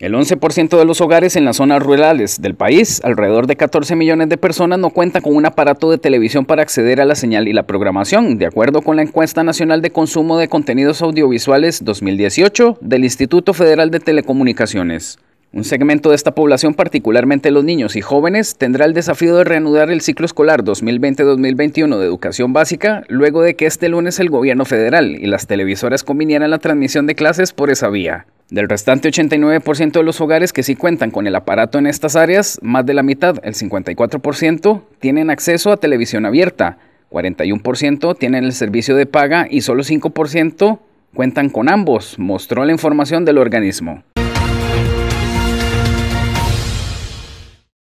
El 11% de los hogares en las zonas rurales del país, alrededor de 14 millones de personas, no cuentan con un aparato de televisión para acceder a la señal y la programación, de acuerdo con la encuesta nacional de consumo de contenidos audiovisuales 2018 del Instituto Federal de Telecomunicaciones. Un segmento de esta población, particularmente los niños y jóvenes, tendrá el desafío de reanudar el ciclo escolar 2020-2021 de educación básica luego de que este lunes el gobierno federal y las televisoras convinieran la transmisión de clases por esa vía. Del restante 89% de los hogares que sí cuentan con el aparato en estas áreas, más de la mitad, el 54%, tienen acceso a televisión abierta, 41% tienen el servicio de paga y solo 5% cuentan con ambos, mostró la información del organismo.